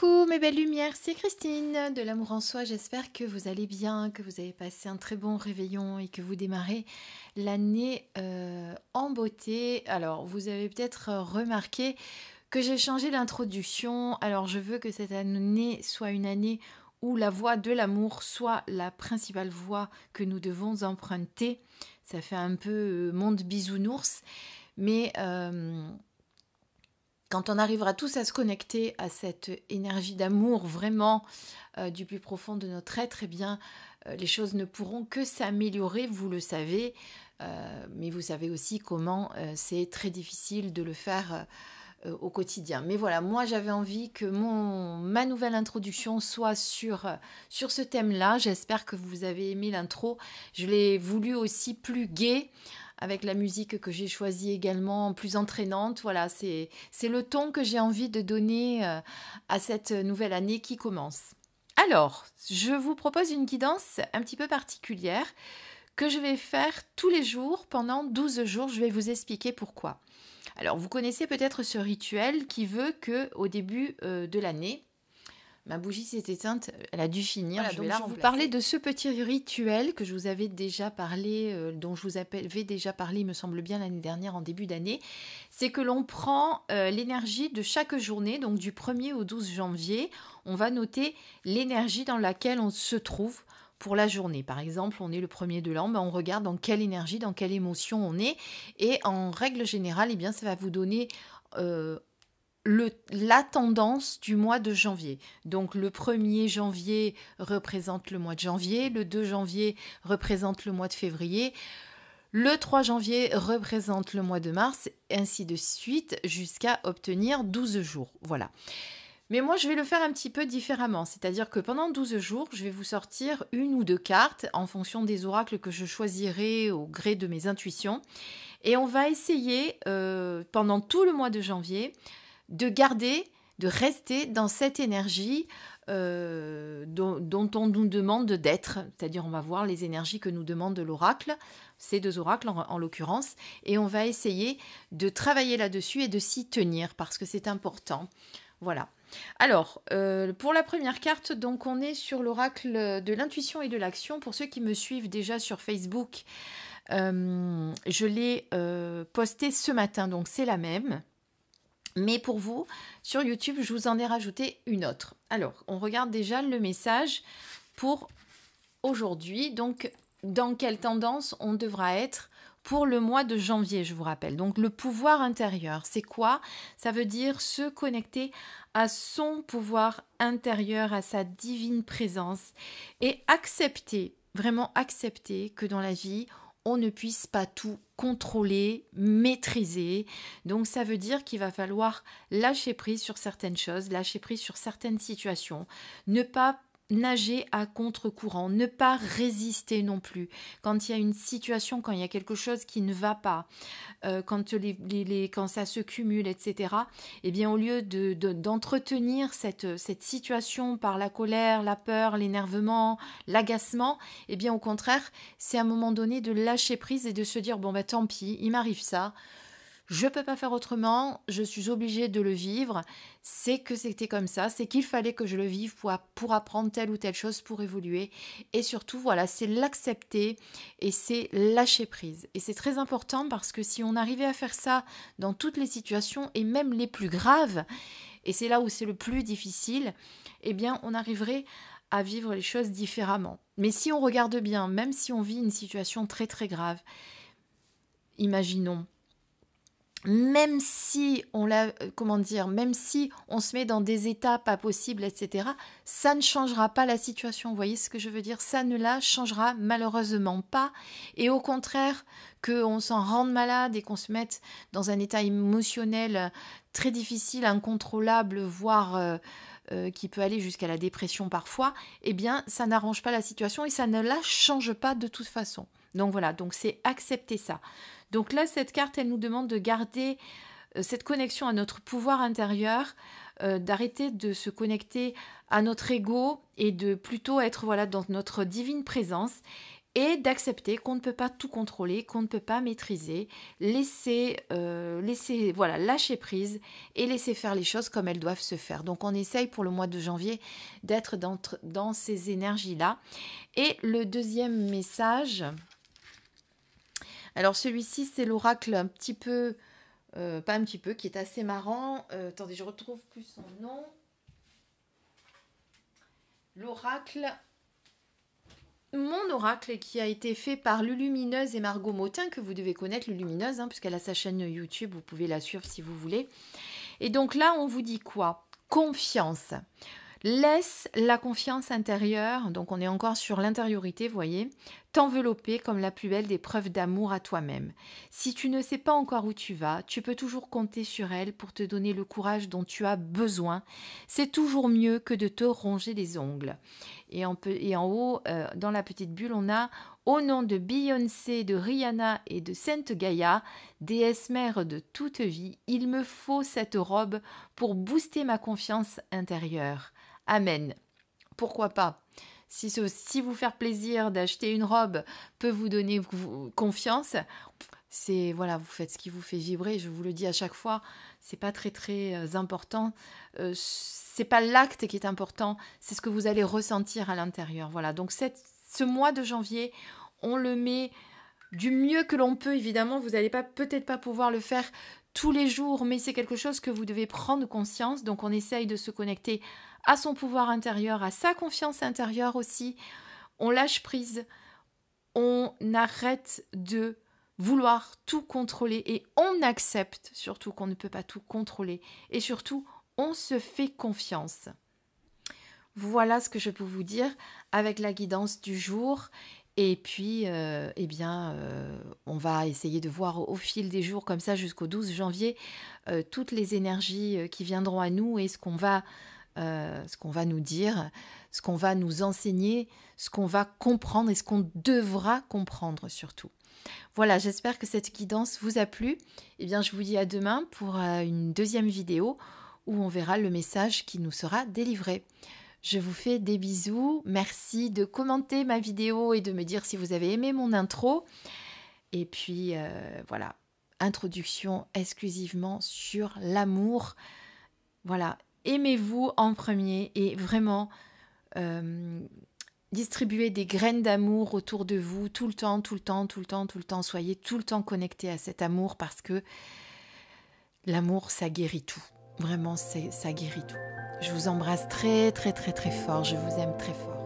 coucou mes belles lumières, c'est Christine de l'amour en soi. J'espère que vous allez bien, que vous avez passé un très bon réveillon et que vous démarrez l'année euh, en beauté. Alors vous avez peut-être euh, remarqué que j'ai changé l'introduction. Alors je veux que cette année soit une année où la voie de l'amour soit la principale voie que nous devons emprunter. Ça fait un peu euh, monde bisounours, mais quand on arrivera tous à se connecter à cette énergie d'amour vraiment euh, du plus profond de notre être, eh bien, euh, les choses ne pourront que s'améliorer, vous le savez, euh, mais vous savez aussi comment c'est très difficile de le faire au quotidien. Mais voilà, moi j'avais envie que mon, ma nouvelle introduction soit sur, sur ce thème-là. J'espère que vous avez aimé l'intro. Je l'ai voulu aussi plus gai avec la musique que j'ai choisie également, plus entraînante. Voilà, c'est le ton que j'ai envie de donner euh, à cette nouvelle année qui commence. Alors, je vous propose une guidance un petit peu particulière que je vais faire tous les jours pendant 12 jours. Je vais vous expliquer pourquoi. Alors, vous connaissez peut-être ce rituel qui veut que au début euh, de l'année, ma bougie s'est éteinte, elle a dû finir. je vais vous parler de ce petit rituel que je vous avais déjà parlé, euh, dont je vous avais déjà parlé, il me semble bien, l'année dernière, en début d'année. C'est que l'on prend euh, l'énergie de chaque journée, donc du 1er au 12 janvier, on va noter l'énergie dans laquelle on se trouve pour la journée. Par exemple, on est le 1er de l'an, ben, on regarde dans quelle énergie, dans quelle émotion on est. Et en règle générale, eh bien, ça va vous donner euh, la tendance du mois de janvier. Donc le 1er janvier représente le mois de janvier, le 2 janvier représente le mois de février, le 3 janvier représente le mois de mars, ainsi de suite, jusqu'à obtenir 12 jours. Voilà. Mais moi, je vais le faire un petit peu différemment, c'est-à-dire que pendant 12 jours, je vais vous sortir une ou deux cartes en fonction des oracles que je choisirai au gré de mes intuitions. Et on va essayer, euh, pendant tout le mois de janvier, de garder, de rester dans cette énergie euh, dont, on nous demande d'être. C'est-à-dire, on va voir les énergies que nous demande l'oracle, ces deux oracles en, l'occurrence, et on va essayer de travailler là-dessus et de s'y tenir parce que c'est important. Voilà. Alors, euh, pour la première carte, donc on est sur l'oracle de l'intuition et de l'action. Pour ceux qui me suivent déjà sur Facebook, euh, je l'ai posté ce matin, donc c'est la même. Mais pour vous, sur YouTube, je vous en ai rajouté une autre. Alors, on regarde déjà le message pour aujourd'hui. Donc, dans quelle tendance on devra être pour le mois de janvier, je vous rappelle. Donc le pouvoir intérieur, c'est quoi Ça veut dire se connecter à son pouvoir intérieur, à sa divine présence et accepter, vraiment accepter que dans la vie, on ne puisse pas tout contrôler, maîtriser. Donc ça veut dire qu'il va falloir lâcher prise sur certaines choses, lâcher prise sur certaines situations, ne pas nager à contre-courant, ne pas résister non plus. Quand il y a une situation, quand il y a quelque chose qui ne va pas, euh, quand, les, quand ça se cumule, etc., eh bien, au lieu d'entretenir de, d'entretenir cette, situation par la colère, la peur, l'énervement, l'agacement, eh bien, au contraire, c'est à un moment donné de lâcher prise et de se dire, bon, bah, tant pis, il m'arrive ça, je ne peux pas faire autrement, je suis obligée de le vivre, c'est que c'était comme ça, c'est qu'il fallait que je le vive pour apprendre telle ou telle chose, pour évoluer. Et surtout, voilà, c'est l'accepter et c'est lâcher prise. Et c'est très important parce que si on arrivait à faire ça dans toutes les situations et même les plus graves, et c'est là où c'est le plus difficile, eh bien, on arriverait à vivre les choses différemment. Mais si on regarde bien, même si on vit une situation très très grave, imaginons, même si on la, euh, comment dire, même si on se met dans des états pas possibles, etc., ça ne changera pas la situation. Vous voyez ce que je veux dire Ça ne la changera malheureusement pas. Et au contraire, qu'on s'en rende malade et qu'on se mette dans un état émotionnel euh, très difficile, incontrôlable, voire euh, qui peut aller jusqu'à la dépression parfois, eh bien, ça n'arrange pas la situation et ça ne la change pas de toute façon. Donc voilà, donc c'est accepter ça. Donc là, cette carte, elle nous demande de garder euh, cette connexion à notre pouvoir intérieur, euh, d'arrêter de se connecter à notre ego et de plutôt être voilà dans notre divine présence et d'accepter qu'on ne peut pas tout contrôler, qu'on ne peut pas maîtriser, laisser, euh, laisser, voilà, lâcher prise et laisser faire les choses comme elles doivent se faire. Donc on essaye pour le mois de janvier d'être dans ces énergies-là. Et le deuxième message, alors celui-ci, c'est l'oracle un petit peu, euh, pas un petit peu, qui est assez marrant. Euh, attendez, je retrouve plus son nom. L'oracle, mon oracle qui a été fait par Lulumineuse et Margot Motin, que vous devez connaître, Lulumineuse, hein, puisqu'elle a sa chaîne YouTube, vous pouvez la suivre si vous voulez. Et donc là, on vous dit quoi Confiance. Laisse la confiance intérieure, donc on est encore sur l'intériorité, voyez, t'envelopper comme la plus belle des preuves d'amour à toi-même. Si tu ne sais pas encore où tu vas, tu peux toujours compter sur elle pour te donner le courage dont tu as besoin. C'est toujours mieux que de te ronger les ongles. Et en, haut, euh, dans la petite bulle, on a au nom de Beyoncé, de Rihanna et de Sainte Gaïa, déesse mère de toute vie, il me faut cette robe pour booster ma confiance intérieure. Amen. Pourquoi pas si, vous faire plaisir d'acheter une robe peut vous donner confiance, c'est voilà, vous faites ce qui vous fait vibrer. Je vous le dis à chaque fois, c'est pas très très euh, important. Euh, c'est pas l'acte qui est important, c'est ce que vous allez ressentir à l'intérieur. Voilà. Donc ce mois de janvier, on le met du mieux que l'on peut. Évidemment, vous n'allez pas peut-être pas pouvoir le faire tous les jours, mais c'est quelque chose que vous devez prendre conscience. Donc on essaye de se connecter à son pouvoir intérieur, à sa confiance intérieure aussi. On lâche prise, on arrête de vouloir tout contrôler et on accepte surtout qu'on ne peut pas tout contrôler et surtout on se fait confiance. Voilà ce que je peux vous dire avec la guidance du jour. Et puis, euh, eh bien, euh, on va essayer de voir au, fil des jours, comme ça jusqu'au 12 janvier, euh, toutes les énergies qui viendront à nous et ce qu'on va euh, ce qu'on va nous dire, ce qu'on va nous enseigner, ce qu'on va comprendre et ce qu'on devra comprendre surtout. Voilà, j'espère que cette guidance vous a plu. Eh bien, je vous dis à demain pour euh, une deuxième vidéo où on verra le message qui nous sera délivré. Je vous fais des bisous. Merci de commenter ma vidéo et de me dire si vous avez aimé mon intro. Et puis, euh, voilà, introduction exclusivement sur l'amour. Voilà, aimez-vous en premier et vraiment euh, distribuez des graines d'amour autour de vous tout le temps, tout le temps, tout le temps, tout le temps. Soyez tout le temps connecté à cet amour parce que l'amour, ça guérit tout. Vraiment, ça guérit tout. Je vous embrasse très, très, très, très fort. Je vous aime très fort.